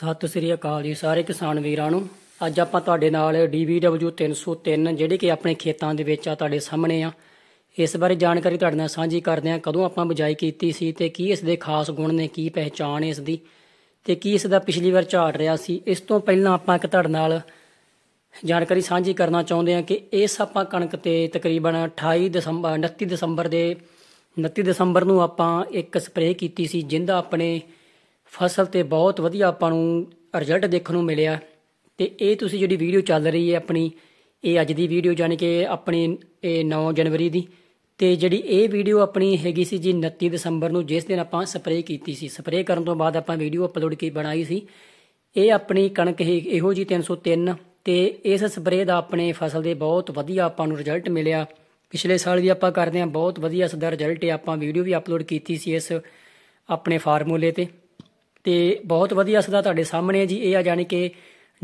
ਸਤਿ ਸ੍ਰੀ ਅਕਾਲ ਜੀ ਸਾਰੇ ਕਿਸਾਨ ਵੀਰਾਂ ਨੂੰ ਅੱਜ ਆਪਾਂ ਤੁਹਾਡੇ ਨਾਲ DBW 303 ਜਿਹੜੇ ਕਿ ਆਪਣੇ ਖੇਤਾਂ ਦੇ ਵਿੱਚ ਆ ਤੁਹਾਡੇ ਸਾਹਮਣੇ ਆ ਇਸ ਬਾਰੇ ਜਾਣਕਾਰੀ ਤੁਹਾਡੇ ਨਾਲ ਸਾਂਝੀ ਕਰਦੇ ਆ ਕਦੋਂ ਆਪਾਂ ਬਜਾਈ ਕੀਤੀ ਸੀ ਤੇ ਕੀ ਇਸ ਦੇ ਖਾਸ ਗੁਣ ਨੇ ਕੀ ਪਹਿਚਾਣ ਇਸ ਦੀ ਤੇ ਕੀ ਇਸ ਦਾ ਪਿਛਲੀ ਵਾਰ ਝਾੜ ਰਿਹਾ ਸੀ ਇਸ ਤੋਂ ਪਹਿਲਾਂ ਆਪਾਂ ਇੱਕ ਤੁਹਾਡੇ ਨਾਲ ਜਾਣਕਾਰੀ ਸਾਂਝੀ ਕਰਨਾ ਚਾਹੁੰਦੇ ਆ ਕਿ ਇਸ ਆਪਾਂ ਕਣਕ ਤੇ ਤਕਰੀਬਨ 28 ਦਸੰਬਰ 29 ਦਸੰਬਰ ਦੇ 29 ਦਸੰਬਰ ਨੂੰ ਆਪਾਂ ਇੱਕ ਸਪਰੇਅ ਕੀਤੀ ਸੀ ਜਿੰਦਾ ਆਪਣੇ ਫਸਲ ਤੇ ਬਹੁਤ ਵਧੀਆ ਆਪਾਂ ਨੂੰ ਰਿਜ਼ਲਟ ਦੇਖਣ ਨੂੰ ਮਿਲਿਆ ਤੇ ਇਹ ਤੁਸੀਂ ਜਿਹੜੀ ਵੀਡੀਓ ਚੱਲ ਰਹੀ ਹੈ ਆਪਣੀ ਇਹ ਅੱਜ ਦੀ ਵੀਡੀਓ ਯਾਨੀ ਕਿ ਆਪਣੀ ਇਹ 9 ਜਨਵਰੀ ਦੀ ਤੇ ਜਿਹੜੀ ਇਹ ਵੀਡੀਓ ਆਪਣੀ ਹੈਗੀ ਸੀ ਜੀ 29 ਦਸੰਬਰ ਨੂੰ ਜਿਸ ਦਿਨ ਆਪਾਂ ਸਪਰੇਅ ਕੀਤੀ ਸੀ ਸਪਰੇਅ ਕਰਨ ਤੋਂ ਬਾਅਦ ਆਪਾਂ ਵੀਡੀਓ ਅਪਲੋਡ ਕੀ ਬਣਾਈ ਸੀ ਇਹ ਆਪਣੀ ਕਣਕ ਇਹੋ ਜੀ 303 ਤੇ ਇਸ ਸਪਰੇਅ ਦਾ ਆਪਣੇ ਫਸਲ ਦੇ ਬਹੁਤ ਵਧੀਆ ਆਪਾਂ ਨੂੰ ਰਿਜ਼ਲਟ ਮਿਲਿਆ ਪਿਛਲੇ ਸਾਲ ਵੀ ਆਪਾਂ ਕਰਦੇ ਆ ਬਹੁਤ ਵਧੀਆ ਸਦਾ ਰਿਜ਼ਲਟ ਆਪਾਂ ਵੀਡੀਓ ਵੀ ਅਪਲੋਡ ਕੀਤੀ ਸੀ ਇਸ ਆਪਣੇ ਫਾਰਮੂਲੇ ਤੇ ਤੇ ਬਹੁਤ ਵਧੀਆ ਸਦਾ ਤੁਹਾਡੇ ਸਾਹਮਣੇ ਹੈ ਜੀ ਇਹ ਆ ਜਾਨੀ ਕਿ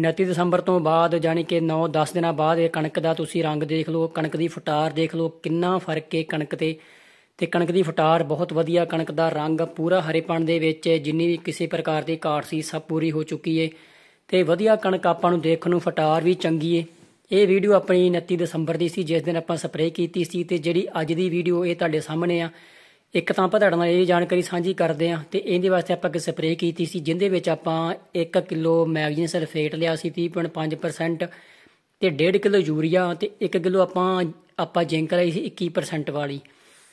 29 ਦਸੰਬਰ ਤੋਂ ਬਾਅਦ ਜਾਨੀ ਕਿ 9-10 ਦਿਨਾਂ ਬਾਅਦ ਇਹ ਕਣਕ ਦਾ ਤੁਸੀਂ ਰੰਗ ਦੇਖ ਲਓ ਕਣਕ ਦੀ ਫਟਾਰ ਦੇਖ ਲਓ ਕਿੰਨਾ ਫਰਕ ਹੈ ਕਣਕ ਤੇ ਤੇ ਕਣਕ ਦੀ ਫਟਾਰ ਬਹੁਤ ਵਧੀਆ ਕਣਕ ਦਾ ਰੰਗ ਪੂਰਾ ਹਰੇਪਣ ਦੇ ਵਿੱਚ ਜਿੰਨੀ ਵੀ ਕਿਸੇ ਪ੍ਰਕਾਰ ਦੀ ਘਾਟ ਸੀ ਸਭ ਪੂਰੀ ਹੋ ਚੁੱਕੀ ਏ ਤੇ ਵਧੀਆ ਕਣਕ ਆਪਾਂ ਨੂੰ ਦੇਖਣ ਨੂੰ ਫਟਾਰ ਵੀ ਚੰਗੀ ਏ ਇਹ ਵੀਡੀਓ ਆਪਣੀ 29 ਦਸੰਬਰ ਦੀ ਸੀ ਜਿਸ ਦਿਨ ਆਪਾਂ ਸਪਰੇਅ ਕੀਤੀ ਸੀ ਤੇ ਜਿਹੜੀ ਅੱਜ ਦੀ ਵੀਡੀਓ ਇਹ ਤੁਹਾਡੇ ਸਾਹਮਣੇ ਆ ਇੱਕ ਤਾਂ ਆਪਾਂ ਤੁਹਾਡੇ ਨਾਲ ਇਹ ਜਾਣਕਾਰੀ ਸਾਂਝੀ ਕਰਦੇ ਆਂ ਤੇ ਇਹਦੇ ਵਾਸਤੇ ਆਪਾਂ ਇੱਕ ਸਪਰੇਅ ਕੀਤੀ ਸੀ ਜਿੰਦੇ ਵਿੱਚ ਆਪਾਂ 1 ਕਿਲੋ ਮੈਗਨੀਸ਼ੀਅਮ ਸਲਫੇਟ ਲਿਆ ਸੀ 30.5% ਤੇ 1.5 ਕਿਲੋ ਯੂਰੀਆ ਤੇ 1 ਕਿਲੋ ਆਪਾਂ ਆਪਾਂ ਜ਼ਿੰਕ ਲਈ ਸੀ 21% ਵਾਲੀ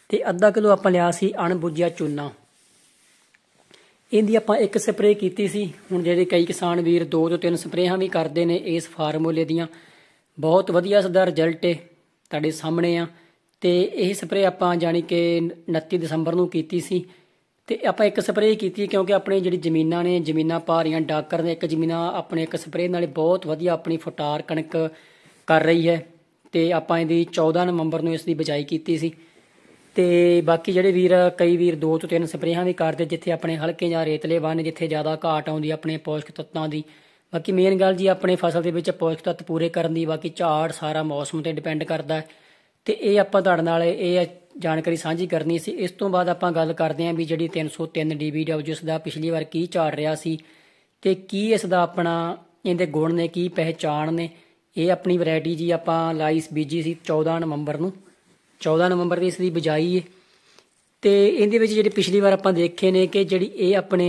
ਤੇ ਅੱਧਾ ਕਿਲੋ ਆਪਾਂ ਲਿਆ ਸੀ ਅਣਬੁੱਝਿਆ ਚੂਨਾ ਇਹਦੀ ਆਪਾਂ ਇੱਕ ਸਪਰੇਅ ਕੀਤੀ ਸੀ ਹੁਣ ਜਿਹੜੇ ਕਈ ਕਿਸਾਨ ਵੀਰ ਦੋ ਤੋਂ ਤਿੰਨ ਸਪਰੇਹਾਂ ਵੀ ਕਰਦੇ ਨੇ ਇਸ ਫਾਰਮੂਲੇ ਦੀਆਂ ਬਹੁਤ ਵਧੀਆ ਸਦਾ ਰਿਜ਼ਲਟ ਹੈ ਤੁਹਾਡੇ ਸਾਹਮਣੇ ਆ ਤੇ ਇਹ ਸਪਰੇ ਆਪਾਂ ਜਾਨੀ ਕਿ 29 ਦਸੰਬਰ ਨੂੰ ਕੀਤੀ ਸੀ ਤੇ ਆਪਾਂ ਇੱਕ ਸਪਰੇ ਕੀਤੀ ਕਿਉਂਕਿ ਆਪਣੇ ਜਿਹੜੀ ਜ਼ਮੀਨਾਂ ਨੇ ਜ਼ਮੀਨਾਂ ਪਾ ਰਹੀਆਂ ਡਾਕਰ ਨੇ ਇੱਕ ਜ਼ਮੀਨਾਂ ਆਪਣੇ ਇੱਕ ਸਪਰੇ ਨਾਲ ਬਹੁਤ ਵਧੀਆ ਆਪਣੀ ਫੁਟਾਰ ਕਣਕ ਕਰ ਰਹੀ ਹੈ ਤੇ ਆਪਾਂ ਇਹਦੀ 14 ਨਵੰਬਰ ਨੂੰ ਇਸ ਦੀ ਬਜਾਈ ਕੀਤੀ ਸੀ ਤੇ ਬਾਕੀ ਜਿਹੜੇ ਵੀਰ ਕਈ ਵੀਰ ਦੋ ਤੋਂ ਤਿੰਨ ਸਪਰੇਹਾਂ ਵੀ ਕਰਦੇ ਜਿੱਥੇ ਆਪਣੇ ਹਲਕੇ ਜਾਂ ਰੇਤਲੇ ਵਨ ਜਿੱਥੇ ਜ਼ਿਆਦਾ ਘਾਟ ਆਉਂਦੀ ਆਪਣੇ ਪੌਸ਼ਟਿਕ ਤੱਤਾਂ ਦੀ ਬਾਕੀ ਮੇਨ ਗੱਲ ਜੀ ਆਪਣੇ ਫਸਲ ਦੇ ਵਿੱਚ ਪੌਸ਼ਟਿਕ ਤੱਤ ਪੂਰੇ ਕਰਨ ਦੀ ਬਾਕੀ ਝਾੜ ਸਾਰਾ ਮੌਸਮ ਤੇ ਡਿਪੈਂਡ ਕਰਦਾ ਹੈ ਤੇ ਇਹ ਆਪਾਂ ਤੁਹਾਡੇ ਨਾਲ ਇਹ ਜਾਣਕਾਰੀ ਸਾਂਝੀ ਕਰਨੀ ਸੀ ਇਸ ਤੋਂ ਬਾਅਦ ਆਪਾਂ ਗੱਲ ਕਰਦੇ ਹਾਂ ਵੀ ਜਿਹੜੀ 303 DBW ਜਿਸ ਦਾ ਪਿਛਲੀ ਵਾਰ ਕੀ ਝਾੜ ਰਿਹਾ ਸੀ ਤੇ ਕੀ ਇਸ ਦਾ ਆਪਣਾ ਇਹਦੇ ਗੁਣ ਨੇ ਕੀ ਪਹਿਚਾਣ ਨੇ ਇਹ ਆਪਣੀ ਵੈਰਾਈਟੀ ਜੀ ਆਪਾਂ ਲਾਈਸ ਬੀਜੀ ਸੀ 14 ਨਵੰਬਰ ਨੂੰ 14 ਨਵੰਬਰ ਦੀ ਇਸ ਦੀ ਬਜਾਈ ਹੈ ਤੇ ਇਹਦੇ ਵਿੱਚ ਜਿਹੜੇ ਪਿਛਲੀ ਵਾਰ ਆਪਾਂ ਦੇਖੇ ਨੇ ਕਿ ਜਿਹੜੀ ਇਹ ਆਪਣੇ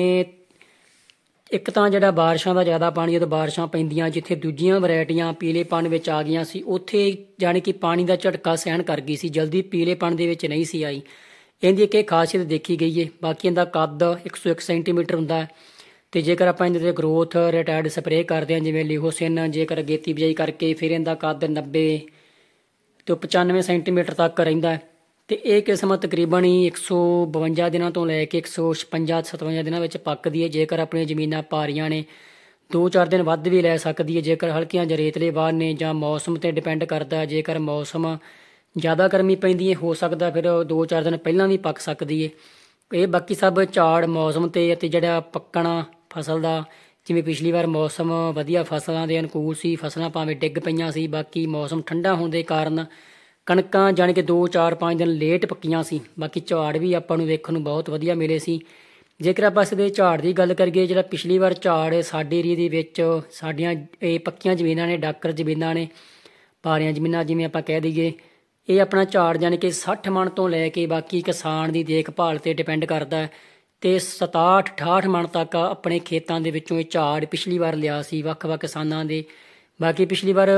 ਇੱਕ ਤਾਂ ਜਿਹੜਾ ਬਾਰਿਸ਼ਾਂ ਦਾ ਜ਼ਿਆਦਾ ਪਾਣੀ ਜਦੋਂ ਬਾਰਿਸ਼ਾਂ ਪੈਂਦੀਆਂ ਜਿੱਥੇ ਦੂਜੀਆਂ ਵੈਰਾਈਟੀਆਂ ਪੀਲੇਪਣ ਵਿੱਚ ਆ ਗਈਆਂ ਸੀ ਉੱਥੇ ਜਾਨੀ ਕਿ ਪਾਣੀ ਦਾ ਝਟਕਾ ਸਹਿਣ ਕਰ ਗਈ ਸੀ ਜਲਦੀ ਪੀਲੇਪਣ ਦੇ ਵਿੱਚ ਨਹੀਂ ਸੀ ਆਈ ਇਹਦੀ ਇੱਕ ਖਾਸੀਅਤ ਦੇਖੀ ਗਈ ਏ ਬਾਕੀ ਇਹਦਾ ਕੱਦ 101 ਸੈਂਟੀਮੀਟਰ ਹੁੰਦਾ ਹੈ ਤੇ ਜੇਕਰ ਆਪਾਂ ਇਹਦੇ ਤੇ ਗਰੋਥ ਰਿਟਾਇਰਡ ਸਪਰੇਅ ਕਰਦੇ ਹਾਂ ਜਿਵੇਂ ਲਿਹੋਸਿਨ ਜੇਕਰ ਅਗੇਤੀ ਬਿਜਾਈ ਕਰਕੇ ਫਿਰ ਇਹਦਾ ਕੱਦ 90 ਤੋਂ 95 ਸੈਂਟੀਮੀਟਰ ਤੱਕ ਰਹਿੰਦਾ ਹੈ ਤੇ ਇਹ ਕਿਸਮ ਤਕਰੀਬਨ ਹੀ 152 ਦਿਨਾਂ ਤੋਂ ਲੈ ਕੇ 156 57 ਦਿਨਾਂ ਵਿੱਚ ਪੱਕਦੀ ਹੈ ਜੇਕਰ ਆਪਣੀਆਂ ਜ਼ਮੀਨਾਂ ਪਾਰੀਆਂ ਨੇ 2-4 ਦਿਨ ਵੱਧ ਵੀ ਲੈ ਸਕਦੀ ਹੈ ਜੇਕਰ ਹਲਕੀਆਂ ਜਰੇਤਲੇ ਰੇਤਲੇ ਨੇ ਜਾਂ ਮੌਸਮ ਤੇ ਡਿਪੈਂਡ ਕਰਦਾ ਜੇਕਰ ਮੌਸਮ ਜ਼ਿਆਦਾ ਗਰਮੀ ਪੈਂਦੀ ਹੈ ਹੋ ਸਕਦਾ ਫਿਰ 2-4 ਦਿਨ ਪਹਿਲਾਂ ਵੀ ਪੱਕ ਸਕਦੀ ਹੈ ਇਹ ਬਾਕੀ ਸਭ ਝਾੜ ਮੌਸਮ ਤੇ ਅਤੇ ਜਿਹੜਾ ਪੱਕਣਾ ਫਸਲ ਦਾ ਜਿਵੇਂ ਪਿਛਲੀ ਵਾਰ ਮੌਸਮ ਵਧੀਆ ਫਸਲਾਂ ਦੇ ਅਨੁਕੂਲ ਸੀ ਫਸਲਾਂ ਭਾਵੇਂ ਡਿੱਗ ਪਈਆਂ ਸੀ ਬਾਕੀ ਮੌਸਮ ਠੰਡਾ ਹੋਣ ਦੇ ਕਾਰਨ ਕਣਕਾਂ ਜਾਨੀ ਕਿ 2 4 5 ਦਿਨ ਲੇਟ ਪੱਕੀਆਂ ਸੀ ਬਾਕੀ ਝਾੜ ਵੀ ਆਪਾਂ ਨੂੰ ਵੇਖਣ ਨੂੰ ਬਹੁਤ ਵਧੀਆ ਮਿਲੇ ਸੀ ਜੇਕਰ ਆਪਾਂ ਇਸ ਦੇ ਝਾੜ ਦੀ ਗੱਲ ਕਰੀਏ ਜਿਹੜਾ ਪਿਛਲੀ ਵਾਰ ਝਾੜ ਸਾਡੇ ਏਰੀਆ ਦੇ ਵਿੱਚ ਸਾਡੀਆਂ ਇਹ ਪੱਕੀਆਂ ਜ਼ਮੀਨਾਂ ਨੇ ਡਾਕਰ ਜ਼ਮੀਨਾਂ ਨੇ ਪਾਰੀਆਂ ਜ਼ਮੀਨਾਂ ਜਿਵੇਂ ਆਪਾਂ ਕਹਿ ਦਈਏ ਇਹ ਆਪਣਾ ਝਾੜ ਜਾਨੀ ਕਿ 60 ਮਣ ਤੋਂ ਲੈ ਕੇ ਬਾਕੀ ਕਿਸਾਨ ਦੀ ਦੇਖਭਾਲ ਤੇ ਡਿਪੈਂਡ ਕਰਦਾ ਤੇ 67 68 ਮਣ ਤੱਕ ਆਪਣੇ ਖੇਤਾਂ ਦੇ ਵਿੱਚੋਂ ਇਹ ਝਾੜ ਪਿਛਲੀ ਵਾਰ ਲਿਆ ਸੀ ਵੱਖ-ਵੱਖ ਕਿਸਾਨਾਂ ਦੇ ਬਾਕੀ ਪਿਛਲੀ ਵਾਰ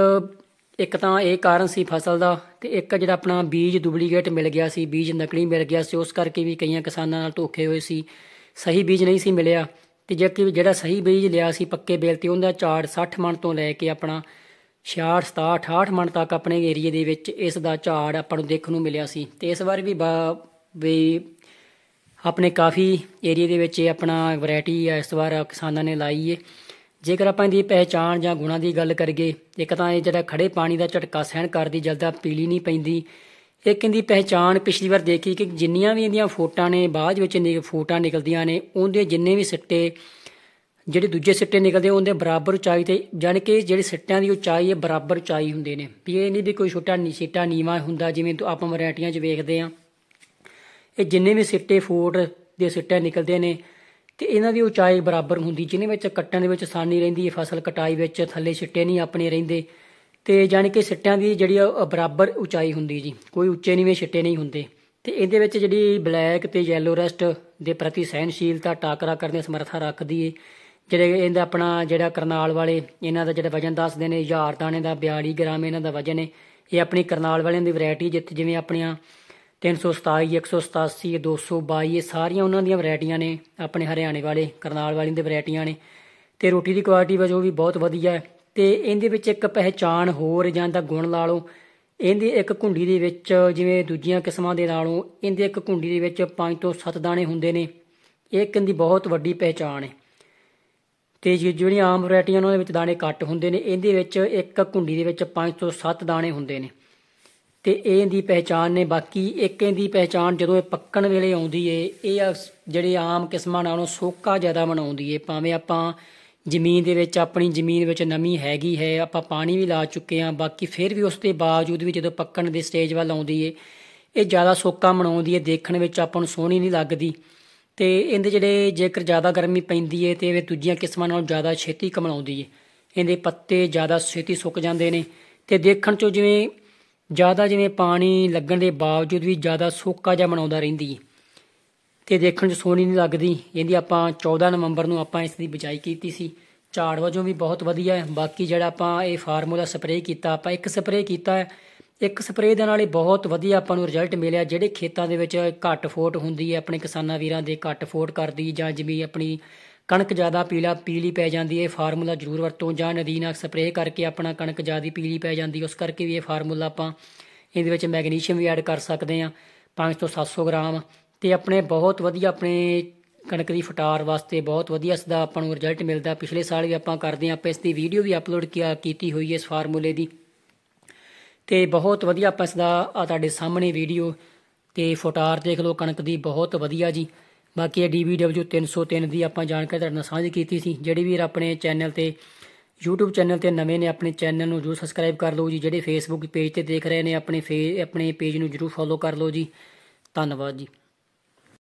ਇੱਕ ਤਾਂ ਇਹ ਕਾਰਨ ਸੀ ਫਸਲ ਦਾ ਤੇ ਇੱਕ ਜਿਹੜਾ ਆਪਣਾ ਬੀਜ ਡੁਪਲੀਕੇਟ ਮਿਲ ਗਿਆ ਸੀ ਬੀਜ ਨਕਲੀ ਮਿਲ ਗਿਆ ਸੀ ਉਸ ਕਰਕੇ ਵੀ ਕਈਆਂ ਕਿਸਾਨਾਂ ਨਾਲ ਧੋਖੇ ਹੋਏ ਸੀ ਸਹੀ ਬੀਜ ਨਹੀਂ ਸੀ ਮਿਲਿਆ ਤੇ ਜੇ ਕਿ ਜਿਹੜਾ ਸਹੀ ਬੀਜ ਲਿਆ ਸੀ ਪੱਕੇ ਬੇਲ ਤੇ ਉਹਦਾ ਝਾੜ 60 ਮਣ ਤੋਂ ਲੈ ਕੇ ਆਪਣਾ 66 67 68 ਮਣ ਤੱਕ ਆਪਣੇ ਏਰੀਏ ਦੇ ਵਿੱਚ ਇਸ ਦਾ ਝਾੜ ਆਪਾਂ ਨੂੰ ਦੇਖਣ ਨੂੰ ਮਿਲਿਆ ਸੀ ਤੇ ਇਸ ਵਾਰ ਵੀ ਵੀ ਆਪਣੇ ਕਾਫੀ ਏਰੀਏ ਦੇ ਵਿੱਚ ਇਹ ਆਪਣਾ ਵੈਰਾਈਟੀ ਇਸ ਵਾਰ ਕਿਸਾਨਾਂ ਨੇ ਲਾਈ ਏ ਜੇਕਰ ਆਪਾਂ ਦੀ ਪਹਿਚਾਣ ਜਾਂ ਗੁਣਾਂ ਦੀ ਗੱਲ ਕਰੀਏ ਇੱਕ ਤਾਂ ਇਹ ਜਿਹੜਾ ਖੜੇ ਪਾਣੀ ਦਾ ਝਟਕਾ ਸਹਿਣ ਕਰਦੀ ਜਲਦਾ ਪੀਲੀ ਨਹੀਂ ਪੈਂਦੀ ਇਹ ਇਹਦੀ ਪਹਿਚਾਣ ਪਿਛਲੀ ਵਾਰ ਦੇਖੀ ਕਿ ਜਿੰਨੀਆਂ ਵੀ ਇਹਦੀਆਂ ਫੋਟਾਂ ਨੇ ਬਾਅਦ ਵਿੱਚ ਨੇ ਫੋਟਾਂ ਨਿਕਲਦੀਆਂ ਨੇ ਉਹਦੇ ਜਿੰਨੇ ਵੀ ਸਿੱਟੇ ਜਿਹੜੇ ਦੂਜੇ ਸਿੱਟੇ ਨਿਕਲਦੇ ਉਹਦੇ ਬਰਾਬਰ ਉਚਾਈ ਤੇ ਯਾਨੀ ਕਿ ਜਿਹੜੇ ਸਿੱਟਿਆਂ ਦੀ ਉਚਾਈ ਹੈ ਬਰਾਬਰ ਉਚਾਈ ਹੁੰਦੇ ਨੇ ਵੀ ਇਹ ਨਹੀਂ ਵੀ ਕੋਈ ਛੋਟਾ ਸਿੱਟਾ ਨੀਵਾ ਹੁੰਦਾ ਜਿਵੇਂ ਆਪਾਂ ਵੈਰਾਈਟੀਆਂ 'ਚ ਵੇਖਦੇ ਆ ਇਹ ਜਿੰਨੇ ਵੀ ਸਿੱਟੇ ਫੋਟ ਦੇ ਸਿੱਟੇ ਨਿਕਲਦੇ ਨੇ ਤੇ ਇਹਨਾਂ ਦੀ ਉਚਾਈ ਬਰਾਬਰ ਹੁੰਦੀ ਜਿਨੇ ਵਿੱਚ ਕੱਟਣ ਦੇ ਵਿੱਚ ਆਸਾਨੀ ਰਹਿੰਦੀ ਹੈ ਫਸਲ ਕਟਾਈ ਵਿੱਚ ਥੱਲੇ ਛਿੱਟੇ ਨਹੀਂ ਆਪਣੇ ਰਹਿੰਦੇ ਤੇ ਜਾਨੀ ਕਿ ਛਿੱਟਿਆਂ ਦੀ ਜਿਹੜੀ ਬਰਾਬਰ ਉਚਾਈ ਹੁੰਦੀ ਜੀ ਕੋਈ ਉੱਚੇ ਨਹੀਂਵੇਂ ਛਿੱਟੇ ਨਹੀਂ ਹੁੰਦੇ ਤੇ ਇਹਦੇ ਵਿੱਚ ਜਿਹੜੀ ਬਲੈਕ ਤੇ ਯੈਲੋ ਰੈਸਟ ਦੇ ਪ੍ਰਤੀ ਸਹਿਨਸ਼ੀਲਤਾ ਟਾਕਰਾ ਕਰਨ ਦੀ ਸਮਰੱਥਾ ਰੱਖਦੀ ਏ ਜਿਹੜੇ ਇਹਦਾ ਆਪਣਾ ਜਿਹੜਾ ਕਰਨਾਲ ਵਾਲੇ ਇਹਨਾਂ ਦਾ ਜਿਹੜਾ ਵਜਨ ਦੱਸਦੇ ਨੇ 1000 ਦਾਣੇ ਦਾ 42 ਗ੍ਰਾਮ ਇਹਨਾਂ ਦਾ ਵਜਨ ਏ ਇਹ ਆਪਣੀ ਕਰਨਾਲ ਵਾਲਿਆਂ ਦੀ ਵੈਰਾਈਟੀ ਜਿੱਥੇ ਜਿਵੇਂ ਆਪਣੀਆਂ 327 187 222 ਇਹ ਸਾਰੀਆਂ ਉਹਨਾਂ ਦੀਆਂ ਵੈਰਾਈਟੀਆਂ ਨੇ ਆਪਣੇ ਹਰਿਆਣੇ ਵਾਲੇ ਕਰਨਾਲ ਵਾਲੀ ਦੇ ਵੈਰਾਈਟੀਆਂ ਨੇ ਤੇ ਰੋਟੀ ਦੀ ਕੁਆਲਿਟੀ ਵਜੋਂ ਵੀ ਬਹੁਤ ਵਧੀਆ ਹੈ ਤੇ ਇਹਦੇ ਵਿੱਚ ਇੱਕ ਪਹਿਚਾਨ ਹੋਰ ਜਾਂ ਦਾ ਗੁਣ ਲਾ ਲਓ ਇਹਦੀ ਇੱਕ ਘੁੰਡੀ ਦੇ ਵਿੱਚ ਜਿਵੇਂ ਦੂਜੀਆਂ ਕਿਸਮਾਂ ਦੇ ਨਾਲੋਂ ਇਹਦੇ ਇੱਕ ਘੁੰਡੀ ਦੇ ਵਿੱਚ 5 ਤੋਂ 7 ਦਾਣੇ ਹੁੰਦੇ ਨੇ ਇਹ ਦੀ ਬਹੁਤ ਵੱਡੀ ਪਹਿਚਾਨ ਹੈ ਤੇ ਜਿਹੜੀਆਂ ਆਮ ਵੈਰਾਈਟੀਆਂ ਉਹਨਾਂ ਦੇ ਵਿੱਚ ਦਾਣੇ ਘੱਟ ਹੁੰਦੇ ਨੇ ਇਹਦੇ ਵਿੱਚ ਇੱਕ ਘੁੰਡੀ ਦੇ ਵਿੱਚ 5 ਤੋਂ 7 ਦਾਣੇ ਹੁੰਦੇ ਨੇ ਤੇ ਇਹ ਦੀ ਪਹਿਚਾਨ ਨੇ ਬਾਕੀ ਇੱਕੇ ਦੀ ਪਹਿਚਾਨ ਜਦੋਂ ਇਹ ਪੱਕਣ ਵੇਲੇ ਆਉਂਦੀ ਏ ਇਹ ਜਿਹੜੇ ਆਮ ਕਿਸਮਾਂ ਨਾਲੋਂ ਸੋਕਾ ਜ਼ਿਆਦਾ ਬਣਾਉਂਦੀ ਏ ਭਾਵੇਂ ਆਪਾਂ ਜ਼ਮੀਨ ਦੇ ਵਿੱਚ ਆਪਣੀ ਜ਼ਮੀਨ ਵਿੱਚ ਨਮੀ ਹੈਗੀ ਹੈ ਆਪਾਂ ਪਾਣੀ ਵੀ ਲਾ ਚੁੱਕੇ ਆ ਬਾਕੀ ਫਿਰ ਵੀ ਉਸ ਦੇ ਬਾਵਜੂਦ ਵੀ ਜਦੋਂ ਪੱਕਣ ਦੇ ਸਟੇਜ ਵੱਲ ਆਉਂਦੀ ਏ ਇਹ ਜ਼ਿਆਦਾ ਸੋਕਾ ਬਣਾਉਂਦੀ ਏ ਦੇਖਣ ਵਿੱਚ ਆਪਾਂ ਨੂੰ ਸੋਹਣੀ ਨਹੀਂ ਲੱਗਦੀ ਤੇ ਇਹਦੇ ਜਿਹੜੇ ਜੇਕਰ ਜ਼ਿਆਦਾ ਗਰਮੀ ਪੈਂਦੀ ਏ ਤੇ ਇਹ ਦੂਜੀਆਂ ਕਿਸਮਾਂ ਨਾਲੋਂ ਜ਼ਿਆਦਾ ਛੇਤੀ ਕਮਲਾਉਂਦੀ ਏ ਇਹਦੇ ਪੱਤੇ ਜ਼ਿਆਦਾ ਛੇਤੀ ਸੁੱਕ ਜਾਂਦੇ ਨੇ ਤੇ ਦੇਖਣ 'ਚੋਂ ਜਿਵੇਂ ਜ਼ਿਆਦਾ ਜਿਵੇਂ ਪਾਣੀ ਲੱਗਣ ਦੇ ਬਾਵਜੂਦ ਵੀ ਜ਼ਿਆਦਾ ਸੋਕਾ ਜਿਹਾ ਬਣਾਉਂਦਾ ਰਹਿੰਦੀ ਹੈ ਤੇ ਦੇਖਣ 'ਚ ਸੋਹਣੀ ਨਹੀਂ ਲੱਗਦੀ ਇਹਦੀ ਆਪਾਂ 14 ਨਵੰਬਰ ਨੂੰ ਆਪਾਂ ਇਸ ਦੀ ਬਿਜਾਈ ਕੀਤੀ ਸੀ ਝਾੜ ਵਜੋਂ ਵੀ ਬਹੁਤ ਵਧੀਆ ਹੈ ਬਾਕੀ ਜਿਹੜਾ ਆਪਾਂ ਇਹ ਫਾਰਮੂਲਾ ਸਪਰੇਅ ਕੀਤਾ ਆਪਾਂ ਇੱਕ ਸਪਰੇਅ ਕੀਤਾ ਹੈ ਇੱਕ ਸਪਰੇਅ ਦੇ ਨਾਲ ਹੀ ਬਹੁਤ ਵਧੀਆ ਆਪਾਂ ਨੂੰ ਰਿਜ਼ਲਟ ਮਿਲਿਆ ਜਿਹੜੇ ਖੇਤਾਂ ਦੇ ਵਿੱਚ ਘੱਟ ਫੋਟ ਹੁੰਦੀ ਹੈ ਆਪਣੇ ਕਿਸਾਨਾਂ ਵੀਰਾਂ ਦੇ ਘੱਟ ਫੋਟ ਕਰਦੀ ਜਾਂ ਜਿਵੇਂ ਆਪਣੀ ਕਣਕ ਜ਼ਿਆਦਾ ਪੀਲਾ ਪੀਲੀ ਪੈ ਜਾਂਦੀ ਹੈ ਇਹ ਫਾਰਮੂਲਾ ਜ਼ਰੂਰ ਵਰਤੋ ਜਾਂ ਨਦੀਨ ਨਾਲ ਸਪਰੇਅ ਕਰਕੇ ਆਪਣਾ ਕਣਕ ਜ਼ਿਆਦਾ ਪੀਲੀ ਪੈ ਜਾਂਦੀ ਉਸ ਕਰਕੇ ਵੀ ਇਹ ਫਾਰਮੂਲਾ ਆਪਾਂ ਇਹਦੇ ਵਿੱਚ ਮੈਗਨੀਸ਼ੀਅਮ ਵੀ ਐਡ ਕਰ ਸਕਦੇ ਆ 5 ਤੋਂ 700 ਗ੍ਰਾਮ ਤੇ ਆਪਣੇ ਬਹੁਤ ਵਧੀਆ ਆਪਣੇ ਕਣਕ ਦੀ ਫਟਾਰ ਵਾਸਤੇ ਬਹੁਤ ਵਧੀਆ ਇਸ ਦਾ ਆਪਾਂ ਨੂੰ ਰਿਜ਼ਲਟ ਮਿਲਦਾ ਪਿਛਲੇ ਸਾਲ ਵੀ ਆਪਾਂ ਕਰਦੇ ਆ ਆਪਾਂ ਇਸ ਦੀ ਵੀਡੀਓ ਵੀ ਅਪਲੋਡ ਕੀਤੀ ਹੋਈ ਹੈ ਇਸ ਫਾਰਮੂਲੇ ਦੀ ਤੇ ਬਹੁਤ ਵਧੀਆ ਆਪਾਂ ਸਦਾ ਆ ਤੁਹਾਡੇ ਸਾਹਮਣੇ ਵੀਡੀਓ ਤੇ ਫਟਾਰ ਦੇਖ ਲਓ ਕਣਕ ਦੀ ਬਹੁਤ ਵਧੀਆ ਜੀ ਬਾਕੀ ਇਹ DBW 303 ਦੀ ਆਪਾਂ ਜਾਣਕਾਰੀ ਤੁਹਾਡੇ ਨਾਲ ਸਾਂਝੀ ਕੀਤੀ ਸੀ ਜਿਹੜੇ ਵੀ ਆਪਣੇ ਚੈਨਲ ਤੇ YouTube ਚੈਨਲ ਤੇ ਨਵੇਂ ਨੇ ਆਪਣੇ ਚੈਨਲ ਨੂੰ ਜੋ ਸਬਸਕ੍ਰਾਈਬ ਕਰ ਲਓ ਜੀ ਜਿਹੜੇ Facebook ਪੇਜ ਤੇ ਦੇਖ ਰਹੇ ਨੇ ਆਪਣੇ ਆਪਣੇ ਪੇਜ ਨੂੰ ਜਰੂਰ ਫੋਲੋ ਕਰ ਲਓ ਜੀ ਧੰਨਵਾਦ ਜੀ